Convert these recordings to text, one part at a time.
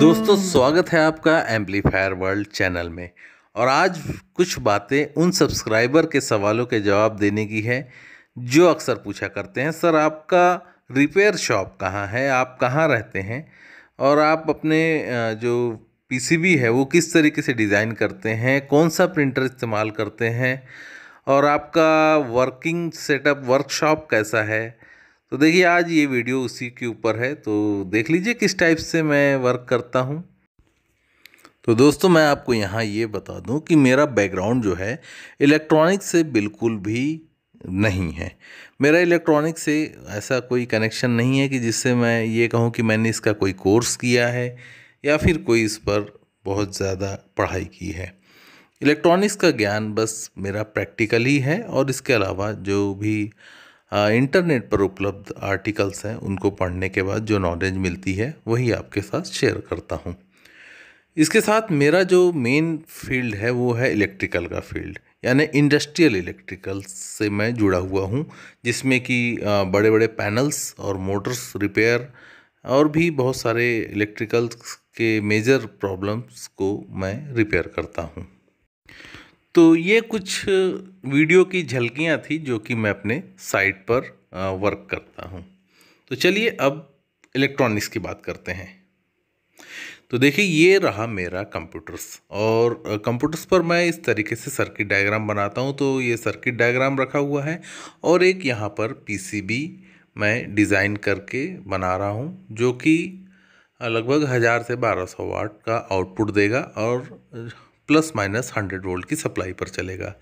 दोस्तों स्वागत है आपका एम्पलीफायर वर्ल्ड चैनल में और आज कुछ बातें उन सब्सक्राइबर के सवालों के जवाब देने की है जो अक्सर पूछा करते हैं सर आपका रिपेयर शॉप कहाँ है आप कहाँ रहते हैं और आप अपने जो पीसीबी है वो किस तरीके से डिज़ाइन करते हैं कौन सा प्रिंटर इस्तेमाल करते हैं और आपका वर्किंग सेटअप वर्कशॉप कैसा है तो देखिए आज ये वीडियो उसी के ऊपर है तो देख लीजिए किस टाइप से मैं वर्क करता हूँ तो दोस्तों मैं आपको यहाँ ये बता दूँ कि मेरा बैकग्राउंड जो है इलेक्ट्रॉनिक से बिल्कुल भी नहीं है मेरा इलेक्ट्रॉनिक से ऐसा कोई कनेक्शन नहीं है कि जिससे मैं ये कहूँ कि मैंने इसका कोई कोर्स किया है या फिर कोई इस पर बहुत ज़्यादा पढ़ाई की है इलेक्ट्रॉनिक्स का ज्ञान बस मेरा प्रैक्टिकल ही है और इसके अलावा जो भी इंटरनेट पर उपलब्ध आर्टिकल्स हैं उनको पढ़ने के बाद जो नॉलेज मिलती है वही आपके साथ शेयर करता हूँ इसके साथ मेरा जो मेन फील्ड है वो है इलेक्ट्रिकल का फील्ड यानी इंडस्ट्रियल इलेक्ट्रिकल से मैं जुड़ा हुआ हूँ जिसमें कि बड़े बड़े पैनल्स और मोटर्स रिपेयर और भी बहुत सारे इलेक्ट्रिकल्स के मेजर प्रॉब्लम्स को मैं रिपेयर करता हूँ तो ये कुछ वीडियो की झलकियाँ थी जो कि मैं अपने साइट पर वर्क करता हूँ तो चलिए अब इलेक्ट्रॉनिक्स की बात करते हैं तो देखिए ये रहा मेरा कंप्यूटर्स और कंप्यूटर्स पर मैं इस तरीके से सर्किट डायग्राम बनाता हूँ तो ये सर्किट डायग्राम रखा हुआ है और एक यहाँ पर पीसीबी मैं डिज़ाइन करके बना रहा हूँ जो कि लगभग हज़ार से बारह सौ वाट का आउटपुट देगा और प्लस माइनस हंड्रेड वोल्ट की सप्लाई पर चलेगा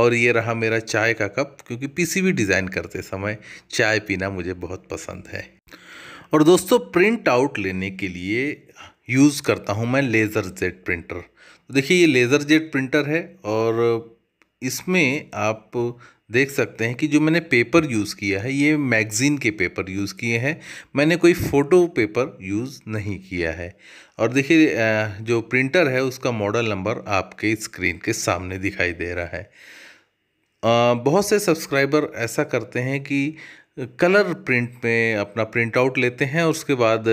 और ये रहा मेरा चाय का कप क्योंकि पीसीबी डिज़ाइन करते समय चाय पीना मुझे बहुत पसंद है और दोस्तों प्रिंट आउट लेने के लिए यूज़ करता हूँ मैं लेज़र जेट प्रिंटर तो देखिए ये लेज़र जेट प्रिंटर है और इसमें आप देख सकते हैं कि जो मैंने पेपर यूज़ किया है ये मैगज़ीन के पेपर यूज़ किए हैं मैंने कोई फ़ोटो पेपर यूज़ नहीं किया है और देखिए जो प्रिंटर है उसका मॉडल नंबर आपके स्क्रीन के सामने दिखाई दे रहा है बहुत से सब्सक्राइबर ऐसा करते हैं कि कलर प्रिंट में अपना प्रिंट आउट लेते हैं और उसके बाद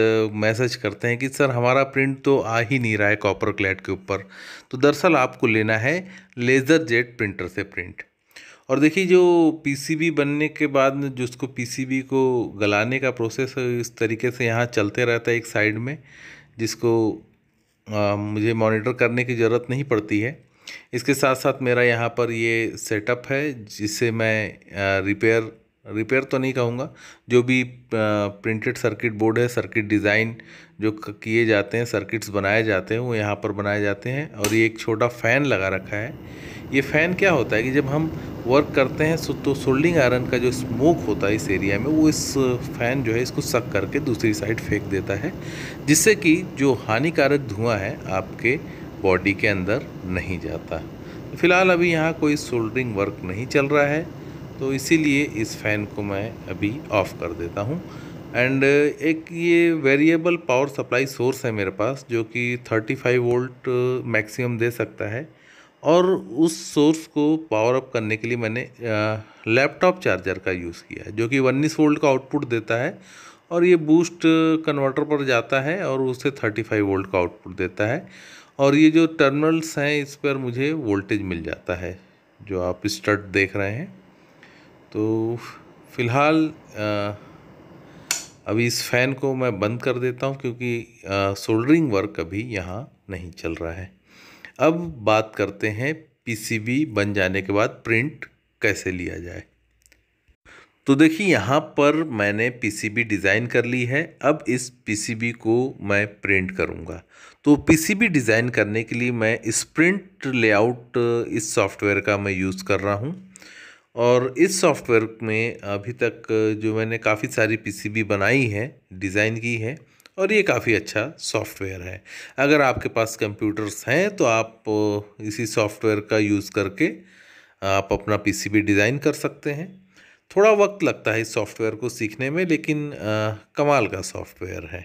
मैसेज करते हैं कि सर हमारा प्रिंट तो आ ही नहीं रहा है कॉपर क्लैट के ऊपर तो दरअसल आपको लेना है लेज़र जेट प्रिंटर से प्रिंट और देखिए जो पीसीबी बनने के बाद जिसको पीसीबी को गलाने का प्रोसेस इस तरीके से यहाँ चलते रहता है एक साइड में जिसको आ, मुझे मॉनिटर करने की ज़रूरत नहीं पड़ती है इसके साथ साथ मेरा यहाँ पर ये सेटअप है जिससे मैं रिपेयर रिपेयर तो नहीं कहूँगा जो भी प्रिंटेड सर्किट बोर्ड है सर्किट डिज़ाइन जो किए जाते हैं सर्किट्स बनाए जाते हैं वो यहाँ पर बनाए जाते हैं और ये एक छोटा फ़ैन लगा रखा है ये फ़ैन क्या होता है कि जब हम वर्क करते हैं तो सोल्डिंग आयरन का जो स्मोक होता है इस एरिया में वो इस फ़ैन जो है इसको सक करके दूसरी साइड फेंक देता है जिससे कि जो हानिकारक धुआं है आपके बॉडी के अंदर नहीं जाता फ़िलहाल अभी यहाँ कोई सोल्डरिंग वर्क नहीं चल रहा है तो इसीलिए इस फ़ैन को मैं अभी ऑफ़ कर देता हूँ एंड एक ये वेरिएबल पावर सप्लाई सोर्स है मेरे पास जो कि 35 वोल्ट मैक्सिमम दे सकता है और उस सोर्स को पावर अप करने के लिए मैंने लैपटॉप चार्जर का यूज़ किया है जो कि उन्नीस वोल्ट का आउटपुट देता है और ये बूस्ट कन्वर्टर पर जाता है और उससे थर्टी फाइव वोल्ट का आउटपुट देता है और ये जो टर्मिनल्स हैं इस पर मुझे वोल्टेज मिल जाता है जो आप स्टर्ट देख रहे हैं तो फ़िलहाल अभी इस फ़ैन को मैं बंद कर देता हूँ क्योंकि सोल्डरिंग वर्क अभी यहाँ नहीं चल रहा है अब बात करते हैं पीसीबी बन जाने के बाद प्रिंट कैसे लिया जाए तो देखिए यहाँ पर मैंने पीसीबी डिज़ाइन कर ली है अब इस पीसीबी को मैं प्रिंट करूँगा तो पीसीबी डिज़ाइन करने के लिए मैं इस प्रिंट लेआउट इस सॉफ्टवेयर का मैं यूज़ कर रहा हूँ और इस सॉफ्टवेयर में अभी तक जो मैंने काफ़ी सारी पीसीबी बनाई है डिज़ाइन की है और ये काफ़ी अच्छा सॉफ्टवेयर है अगर आपके पास कंप्यूटर्स हैं तो आप इसी सॉफ्टवेयर का यूज़ करके आप अपना पीसीबी डिज़ाइन कर सकते हैं थोड़ा वक्त लगता है इस सॉफ्टवेयर को सीखने में लेकिन आ, कमाल का सॉफ्टवेयर है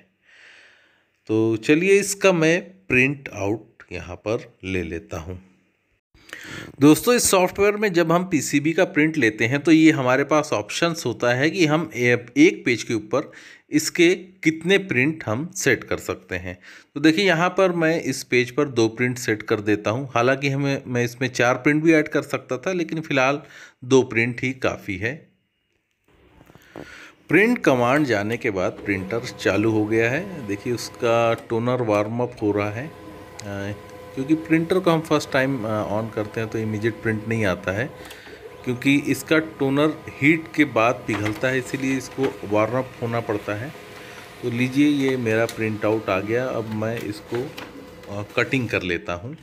तो चलिए इसका मैं प्रिंट आउट यहाँ पर ले लेता हूँ दोस्तों इस सॉफ्टवेयर में जब हम पीसीबी का प्रिंट लेते हैं तो ये हमारे पास ऑप्शंस होता है कि हम एक पेज के ऊपर इसके कितने प्रिंट हम सेट कर सकते हैं तो देखिए यहाँ पर मैं इस पेज पर दो प्रिंट सेट कर देता हूँ हालांकि हमें मैं इसमें चार प्रिंट भी ऐड कर सकता था लेकिन फ़िलहाल दो प्रिंट ही काफ़ी है प्रिंट कमांड जाने के बाद प्रिंटर चालू हो गया है देखिए उसका टोनर वार्म अप हो रहा है क्योंकि प्रिंटर को हम फर्स्ट टाइम ऑन करते हैं तो इमीजिएट प्रिंट नहीं आता है क्योंकि इसका टोनर हीट के बाद पिघलता है इसीलिए इसको वार्म अप होना पड़ता है तो लीजिए ये मेरा प्रिंट आउट आ गया अब मैं इसको कटिंग कर लेता हूँ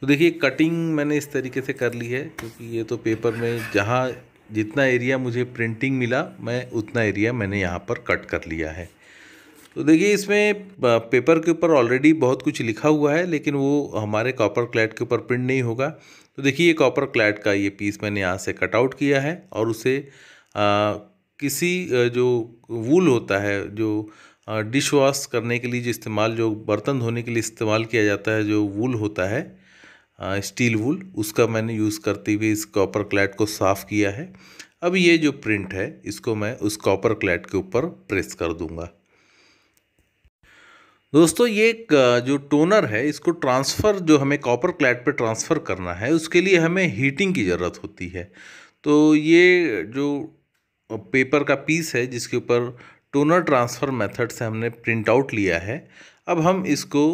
तो देखिए कटिंग मैंने इस तरीके से कर ली है क्योंकि ये तो पेपर में जहाँ जितना एरिया मुझे प्रिंटिंग मिला मैं उतना एरिया मैंने यहाँ पर कट कर लिया है तो देखिए इसमें पेपर के ऊपर ऑलरेडी बहुत कुछ लिखा हुआ है लेकिन वो हमारे कॉपर क्लैट के ऊपर प्रिंट नहीं होगा तो देखिए ये कॉपर क्लैट का ये पीस मैंने यहाँ से कटआउट किया है और उसे आ, किसी जो वूल होता है जो डिश वॉश करने के लिए जो इस्तेमाल जो बर्तन धोने के लिए इस्तेमाल किया जाता है जो वूल होता है स्टील वूल उसका मैंने यूज़ करते हुए इस कॉपर क्लैट को साफ़ किया है अब ये जो प्रिंट है इसको मैं उस कॉपर क्लैट के ऊपर प्रेस कर दूंगा दोस्तों ये एक जो टोनर है इसको ट्रांसफ़र जो हमें कॉपर क्लैट पे ट्रांसफ़र करना है उसके लिए हमें हीटिंग की ज़रूरत होती है तो ये जो पेपर का पीस है जिसके ऊपर टोनर ट्रांसफ़र मेथड से हमने प्रिंट आउट लिया है अब हम इसको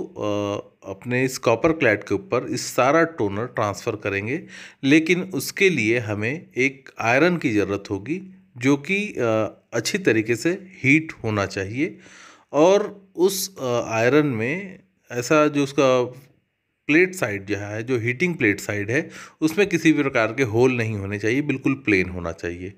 अपने इस कॉपर क्लैट के ऊपर इस सारा टोनर ट्रांसफ़र करेंगे लेकिन उसके लिए हमें एक आयरन की ज़रूरत होगी जो कि अच्छी तरीके से हीट होना चाहिए और उस आयरन में ऐसा जो उसका प्लेट साइड जो है जो हीटिंग प्लेट साइड है उसमें किसी भी प्रकार के होल नहीं होने चाहिए बिल्कुल प्लेन होना चाहिए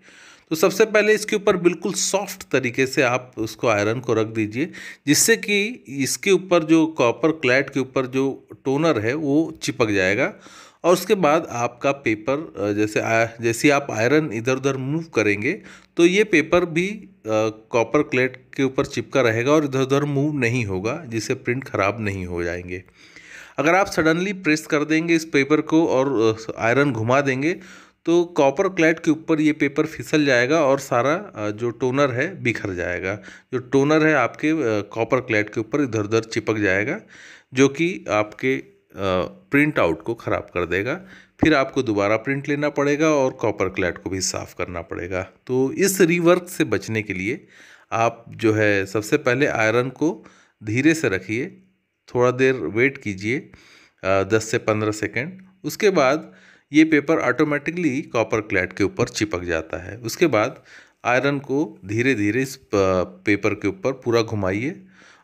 तो सबसे पहले इसके ऊपर बिल्कुल सॉफ्ट तरीके से आप उसको आयरन को रख दीजिए जिससे कि इसके ऊपर जो कॉपर क्लैट के ऊपर जो टोनर है वो चिपक जाएगा और उसके बाद आपका पेपर जैसे जैसे आप आयरन इधर उधर मूव करेंगे तो ये पेपर भी कॉपर क्लेट के ऊपर चिपका रहेगा और इधर उधर मूव नहीं होगा जिससे प्रिंट ख़राब नहीं हो जाएंगे अगर आप सडनली प्रेस कर देंगे इस पेपर को और आयरन घुमा देंगे तो कॉपर क्लैट के ऊपर ये पेपर फिसल जाएगा और सारा जो टोनर है बिखर जाएगा जो टोनर है आपके कॉपर क्लैट के ऊपर इधर उधर चिपक जाएगा जो कि आपके प्रिंट आउट को ख़राब कर देगा फिर आपको दोबारा प्रिंट लेना पड़ेगा और कॉपर क्लैट को भी साफ़ करना पड़ेगा तो इस रीवर्क से बचने के लिए आप जो है सबसे पहले आयरन को धीरे से रखिए थोड़ा देर वेट कीजिए दस से पंद्रह सेकेंड उसके बाद ये पेपर ऑटोमेटिकली कॉपर क्लैट के ऊपर चिपक जाता है उसके बाद आयरन को धीरे धीरे इस पेपर के ऊपर पूरा घुमाइए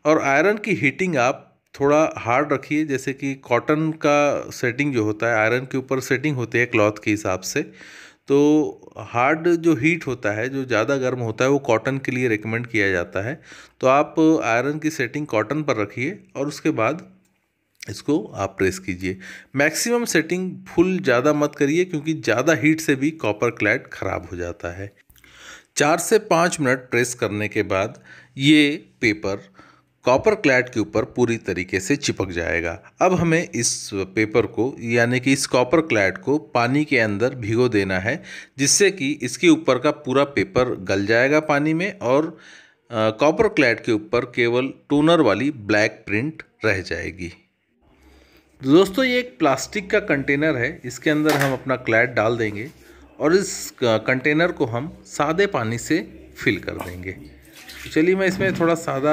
और आयरन की हीटिंग आप थोड़ा हार्ड रखिए जैसे कि कॉटन का सेटिंग जो होता है आयरन के ऊपर सेटिंग होती है क्लॉथ के हिसाब से तो हार्ड जो हीट होता है जो ज़्यादा गर्म होता है वो कॉटन के लिए रिकमेंड किया जाता है तो आप आयरन की सेटिंग कॉटन पर रखिए और उसके बाद इसको आप प्रेस कीजिए मैक्सिमम सेटिंग फुल ज़्यादा मत करिए क्योंकि ज़्यादा हीट से भी कॉपर क्लैट ख़राब हो जाता है चार से पाँच मिनट प्रेस करने के बाद ये पेपर कॉपर क्लैट के ऊपर पूरी तरीके से चिपक जाएगा अब हमें इस पेपर को यानी कि इस कॉपर क्लैट को पानी के अंदर भिगो देना है जिससे कि इसके ऊपर का पूरा पेपर गल जाएगा पानी में और कॉपर क्लैट के ऊपर केवल टोनर वाली ब्लैक प्रिंट रह जाएगी दोस्तों ये एक प्लास्टिक का कंटेनर है इसके अंदर हम अपना क्लैट डाल देंगे और इस कंटेनर को हम सादे पानी से फिल कर देंगे तो चलिए मैं इसमें थोड़ा सादा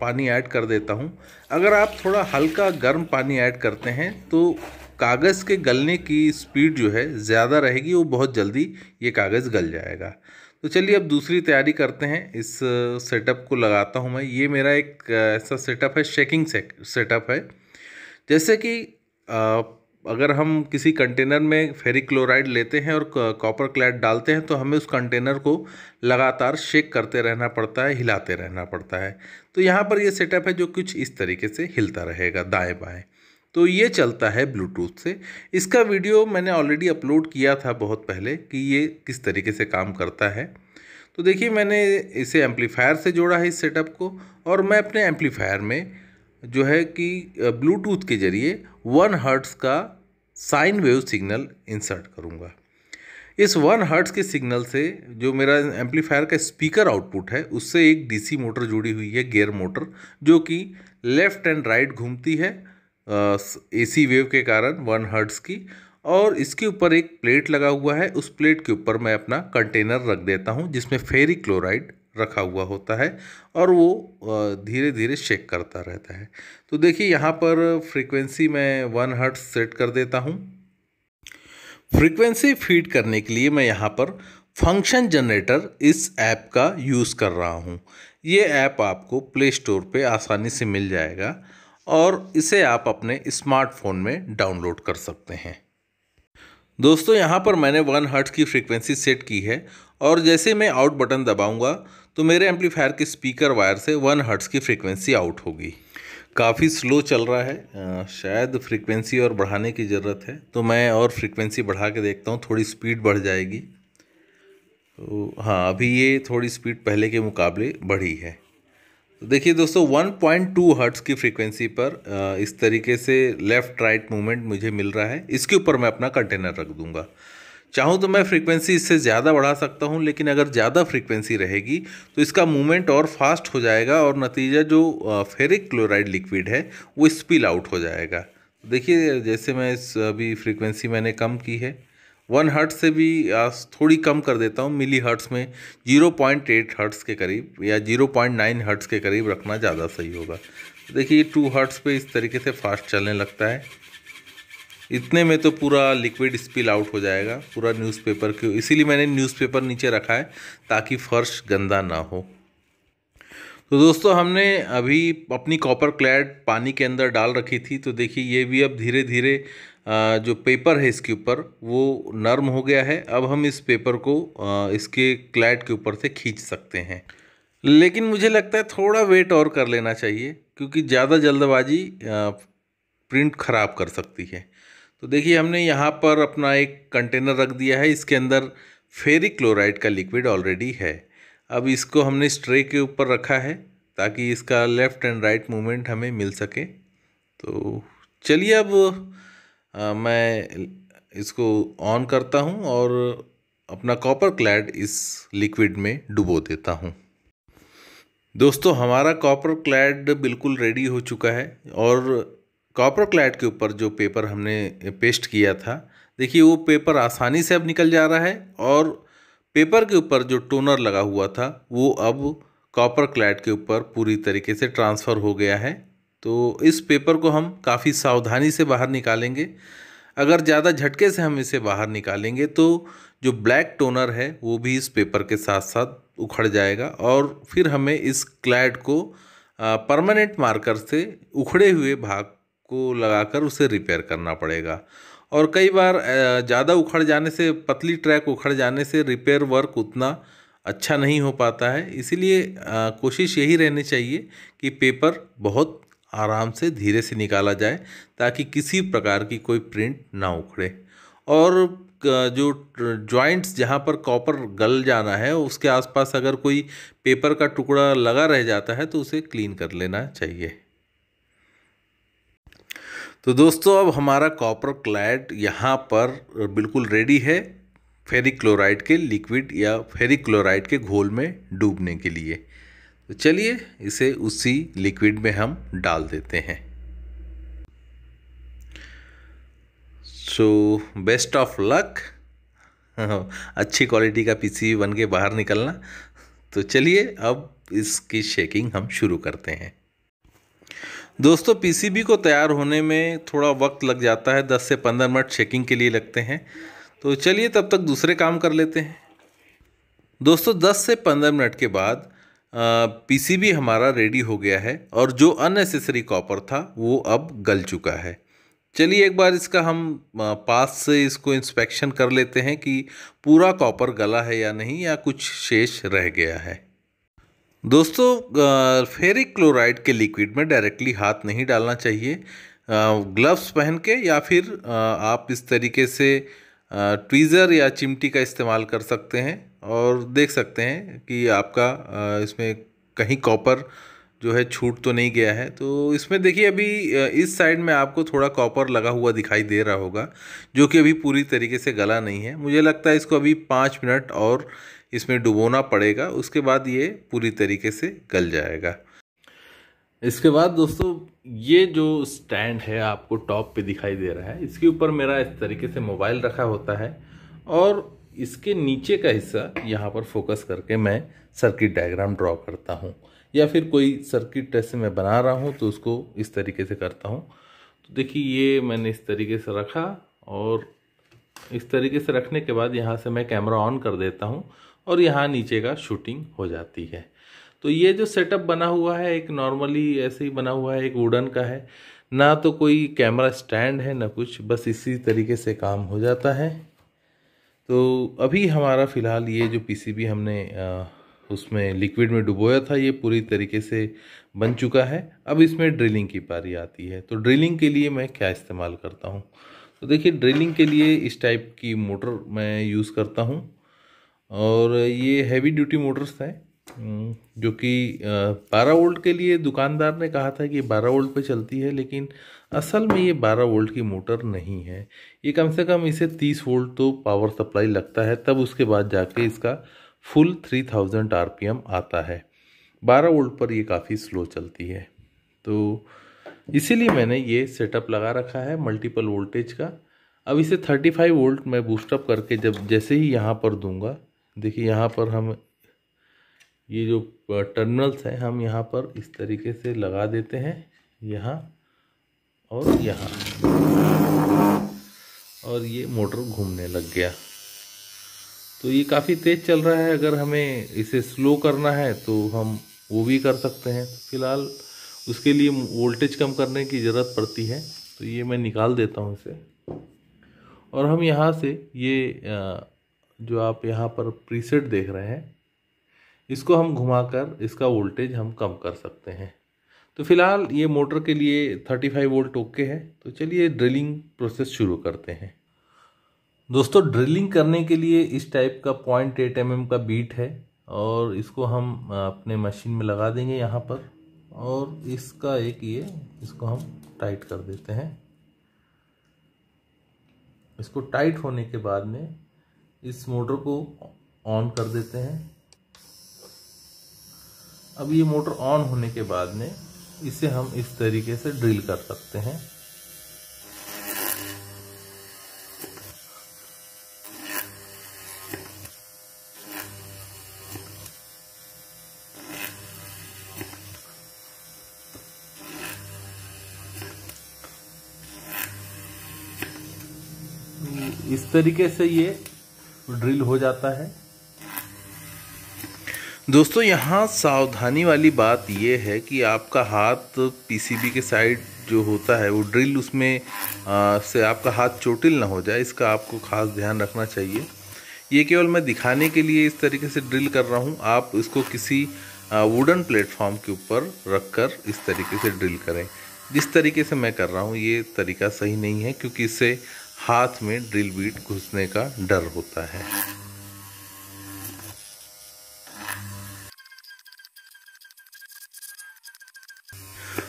पानी ऐड कर देता हूँ अगर आप थोड़ा हल्का गर्म पानी ऐड करते हैं तो कागज़ के गलने की स्पीड जो है ज़्यादा रहेगी वो बहुत जल्दी ये कागज़ गल जाएगा तो चलिए अब दूसरी तैयारी करते हैं इस सेटअप को लगाता हूँ मैं ये मेरा एक ऐसा सेटअप है शेकिंग सेटअप है जैसे कि अगर हम किसी कंटेनर में फेरिक क्लोराइड लेते हैं और कॉपर क्लैड डालते हैं तो हमें उस कंटेनर को लगातार शेक करते रहना पड़ता है हिलाते रहना पड़ता है तो यहाँ पर यह सेटअप है जो कुछ इस तरीके से हिलता रहेगा दाएँ बाएँ तो ये चलता है ब्लूटूथ से इसका वीडियो मैंने ऑलरेडी अपलोड किया था बहुत पहले कि ये किस तरीके से काम करता है तो देखिए मैंने इसे एम्पलीफायर से जोड़ा है इस सेटअप को और मैं अपने एम्पलीफायर में जो है कि ब्लूटूथ के ज़रिए वन हर्ट्स का साइन वेव सिग्नल इंसर्ट करूँगा इस वन हर्ट्स के सिग्नल से जो मेरा एम्पलीफायर का स्पीकर आउटपुट है उससे एक डीसी मोटर जुड़ी हुई है गेयर मोटर जो कि लेफ़्ट एंड राइट घूमती है एसी वेव के कारण वन हर्ट्स की और इसके ऊपर एक प्लेट लगा हुआ है उस प्लेट के ऊपर मैं अपना कंटेनर रख देता हूँ जिसमें फेरी क्लोराइड रखा हुआ होता है और वो धीरे धीरे शेक करता रहता है तो देखिए यहाँ पर फ्रीक्वेंसी मैं वन हर्ट सेट कर देता हूँ फ्रीक्वेंसी फीड करने के लिए मैं यहाँ पर फंक्शन जनरेटर इस ऐप का यूज़ कर रहा हूँ ये ऐप आपको प्ले स्टोर पर आसानी से मिल जाएगा और इसे आप अपने स्मार्टफोन में डाउनलोड कर सकते हैं दोस्तों यहाँ पर मैंने वन हर्ट की फ्रीक्वेंसी सेट की है और जैसे मैं आउट बटन दबाऊंगा तो मेरे एम्पलीफायर के स्पीकर वायर से वन हर्ट्स की फ्रीक्वेंसी आउट होगी काफ़ी स्लो चल रहा है शायद फ्रीक्वेंसी और बढ़ाने की ज़रूरत है तो मैं और फ्रीक्वेंसी बढ़ा के देखता हूँ थोड़ी स्पीड बढ़ जाएगी तो हाँ अभी ये थोड़ी स्पीड पहले के मुकाबले बढ़ी है तो देखिए दोस्तों 1.2 हर्ट्स की फ्रीक्वेंसी पर इस तरीके से लेफ़्ट राइट मूवमेंट मुझे मिल रहा है इसके ऊपर मैं अपना कंटेनर रख दूंगा चाहूँ तो मैं फ्रीक्वेंसी इससे ज़्यादा बढ़ा सकता हूँ लेकिन अगर ज़्यादा फ्रीक्वेंसी रहेगी तो इसका मूवमेंट और फास्ट हो जाएगा और नतीजा जो फेरिक क्लोराइड लिक्विड है वो स्पिल आउट हो जाएगा देखिए जैसे मैं इस अभी फ्रीक्वेंसी मैंने कम की है वन हर्ट्स से भी थोड़ी कम कर देता हूँ मिली हर्ट्स में जीरो पॉइंट एट हर्ट्स के करीब या जीरो पॉइंट नाइन हर्ट्स के करीब रखना ज़्यादा सही होगा देखिए टू हर्ट्स पे इस तरीके से फास्ट चलने लगता है इतने में तो पूरा लिक्विड स्पिल आउट हो जाएगा पूरा न्यूज़पेपर के इसीलिए मैंने न्यूज़पेपर नीचे रखा है ताकि फर्श गंदा ना हो तो दोस्तों हमने अभी अपनी कॉपर क्लैड पानी के अंदर डाल रखी थी तो देखिए ये भी अब धीरे धीरे जो पेपर है इसके ऊपर वो नर्म हो गया है अब हम इस पेपर को इसके क्लैड के ऊपर से खींच सकते हैं लेकिन मुझे लगता है थोड़ा वेट और कर लेना चाहिए क्योंकि ज़्यादा जल्दबाजी प्रिंट ख़राब कर सकती है तो देखिए हमने यहाँ पर अपना एक कंटेनर रख दिया है इसके अंदर फेरिक क्लोराइड का लिक्विड ऑलरेडी है अब इसको हमने स्ट्रे के ऊपर रखा है ताकि इसका लेफ़्ट एंड राइट मूवमेंट हमें मिल सके तो चलिए अब आ, मैं इसको ऑन करता हूँ और अपना कॉपर क्लैड इस लिक्विड में डुबो देता हूँ दोस्तों हमारा कॉपर क्लैड बिल्कुल रेडी हो चुका है और कॉपर क्लैट के ऊपर जो पेपर हमने पेस्ट किया था देखिए वो पेपर आसानी से अब निकल जा रहा है और पेपर के ऊपर जो टोनर लगा हुआ था वो अब कॉपर क्लैट के ऊपर पूरी तरीके से ट्रांसफ़र हो गया है तो इस पेपर को हम काफ़ी सावधानी से बाहर निकालेंगे अगर ज़्यादा झटके से हम इसे बाहर निकालेंगे तो जो ब्लैक टोनर है वो भी इस पेपर के साथ साथ उखड़ जाएगा और फिर हमें इस क्लैट को परमानेंट मार्कर से उखड़े हुए भाग को लगाकर उसे रिपेयर करना पड़ेगा और कई बार ज़्यादा उखड़ जाने से पतली ट्रैक उखड़ जाने से रिपेयर वर्क उतना अच्छा नहीं हो पाता है इसीलिए कोशिश यही रहनी चाहिए कि पेपर बहुत आराम से धीरे से निकाला जाए ताकि किसी प्रकार की कोई प्रिंट ना उखड़े और जो जॉइंट्स जहाँ पर कॉपर गल जाना है उसके आसपास अगर कोई पेपर का टुकड़ा लगा रह जाता है तो उसे क्लीन कर लेना चाहिए तो दोस्तों अब हमारा कॉपर क्लैड यहाँ पर बिल्कुल रेडी है फेरिक क्लोराइड के लिक्विड या फेरिक क्लोराइड के घोल में डूबने के लिए तो चलिए इसे उसी लिक्विड में हम डाल देते हैं सो बेस्ट ऑफ लक अच्छी क्वालिटी का पीसीबी बन के बाहर निकलना तो चलिए अब इसकी शेकिंग हम शुरू करते हैं दोस्तों पीसीबी को तैयार होने में थोड़ा वक्त लग जाता है 10 से 15 मिनट चेकिंग के लिए लगते हैं तो चलिए तब तक दूसरे काम कर लेते हैं दोस्तों 10 से 15 मिनट के बाद पीसीबी हमारा रेडी हो गया है और जो अननेसेसरी कॉपर था वो अब गल चुका है चलिए एक बार इसका हम पास से इसको इंस्पेक्शन कर लेते हैं कि पूरा कॉपर गला है या नहीं या कुछ शेष रह गया है दोस्तों फेरिक क्लोराइड के लिक्विड में डायरेक्टली हाथ नहीं डालना चाहिए ग्लव्स पहन के या फिर आप इस तरीके से ट्वीज़र या चिमटी का इस्तेमाल कर सकते हैं और देख सकते हैं कि आपका इसमें कहीं कॉपर जो है छूट तो नहीं गया है तो इसमें देखिए अभी इस साइड में आपको थोड़ा कॉपर लगा हुआ दिखाई दे रहा होगा जो कि अभी पूरी तरीके से गला नहीं है मुझे लगता है इसको अभी पाँच मिनट और इसमें डुबोना पड़ेगा उसके बाद ये पूरी तरीके से गल जाएगा इसके बाद दोस्तों ये जो स्टैंड है आपको टॉप पे दिखाई दे रहा है इसके ऊपर मेरा इस तरीके से मोबाइल रखा होता है और इसके नीचे का हिस्सा यहाँ पर फोकस करके मैं सर्किट डायग्राम ड्रॉ करता हूँ या फिर कोई सर्किट जैसे मैं बना रहा हूँ तो उसको इस तरीके से करता हूँ तो देखिए ये मैंने इस तरीके से रखा और इस तरीके से रखने के बाद यहाँ से मैं कैमरा ऑन कर देता हूँ और यहाँ नीचे का शूटिंग हो जाती है तो ये जो सेटअप बना हुआ है एक नॉर्मली ऐसे ही बना हुआ है एक वुडन का है ना तो कोई कैमरा स्टैंड है ना कुछ बस इसी तरीके से काम हो जाता है तो अभी हमारा फ़िलहाल ये जो पीसीबी हमने आ, उसमें लिक्विड में डुबोया था ये पूरी तरीके से बन चुका है अब इसमें ड्रिलिंग की पारी आती है तो ड्रिलिंग के लिए मैं क्या इस्तेमाल करता हूँ तो देखिए ड्रिलिंग के लिए इस टाइप की मोटर मैं यूज़ करता हूँ और ये हैवी ड्यूटी मोटर्स हैं हम्म, जो कि बारह वोल्ट के लिए दुकानदार ने कहा था कि बारह वोल्ट पे चलती है लेकिन असल में ये बारह वोल्ट की मोटर नहीं है ये कम से कम इसे तीस वोल्ट तो पावर सप्लाई लगता है तब उसके बाद जाके इसका फुल थ्री थाउजेंड आर आता है बारह वोल्ट पर ये काफ़ी स्लो चलती है तो इसीलिए मैंने ये सेटअप लगा रखा है मल्टीपल वोल्टेज का अब इसे 35 वोल्ट मैं बूस्टअप करके जब जैसे ही यहाँ पर दूंगा देखिए यहाँ पर हम ये जो टर्मिनल्स हैं हम यहाँ पर इस तरीके से लगा देते हैं यहाँ और यहाँ और ये मोटर घूमने लग गया तो ये काफ़ी तेज़ चल रहा है अगर हमें इसे स्लो करना है तो हम वो भी कर सकते हैं तो फिलहाल उसके लिए वोल्टेज कम करने की ज़रूरत पड़ती है तो ये मैं निकाल देता हूँ इसे और हम यहाँ से ये आ, जो आप यहाँ पर प्रीसेट देख रहे हैं इसको हम घुमाकर इसका वोल्टेज हम कम कर सकते हैं तो फिलहाल ये मोटर के लिए 35 वोल्ट ओके है तो चलिए ड्रिलिंग प्रोसेस शुरू करते हैं दोस्तों ड्रिलिंग करने के लिए इस टाइप का पॉइंट एट एम का बीट है और इसको हम अपने मशीन में लगा देंगे यहाँ पर और इसका एक ये इसको हम टाइट कर देते हैं इसको टाइट होने के बाद में इस मोटर को ऑन कर देते हैं अब ये मोटर ऑन होने के बाद में इसे हम इस तरीके से ड्रिल कर सकते हैं इस तरीके से ये ड्रिल हो जाता है दोस्तों यहाँ सावधानी वाली बात यह है कि आपका हाथ पीसीबी के साइड जो होता है वो ड्रिल उसमें आ, से आपका हाथ चोटिल ना हो जाए इसका आपको खास ध्यान रखना चाहिए ये केवल मैं दिखाने के लिए इस तरीके से ड्रिल कर रहा हूँ आप इसको किसी वुडन प्लेटफॉर्म के ऊपर रखकर इस तरीके से ड्रिल करें जिस तरीके से मैं कर रहा हूँ ये तरीका सही नहीं है क्योंकि इससे हाथ में ड्रिल बीट घुसने का डर होता है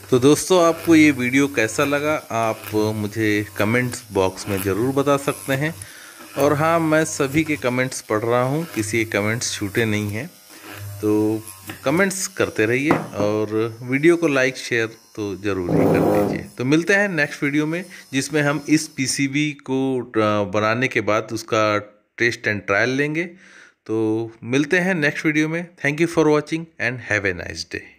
तो दोस्तों आपको ये वीडियो कैसा लगा आप मुझे कमेंट्स बॉक्स में ज़रूर बता सकते हैं और हाँ मैं सभी के कमेंट्स पढ़ रहा हूँ किसी के कमेंट्स छूटे नहीं हैं तो कमेंट्स करते रहिए और वीडियो को लाइक शेयर तो ज़रूर ही करें लीजिए हाँ। तो मिलते हैं नेक्स्ट वीडियो में जिसमें हम इस पीसीबी को बनाने के बाद उसका टेस्ट एंड ट्रायल लेंगे तो मिलते हैं नेक्स्ट वीडियो में thank you for watching and have a nice day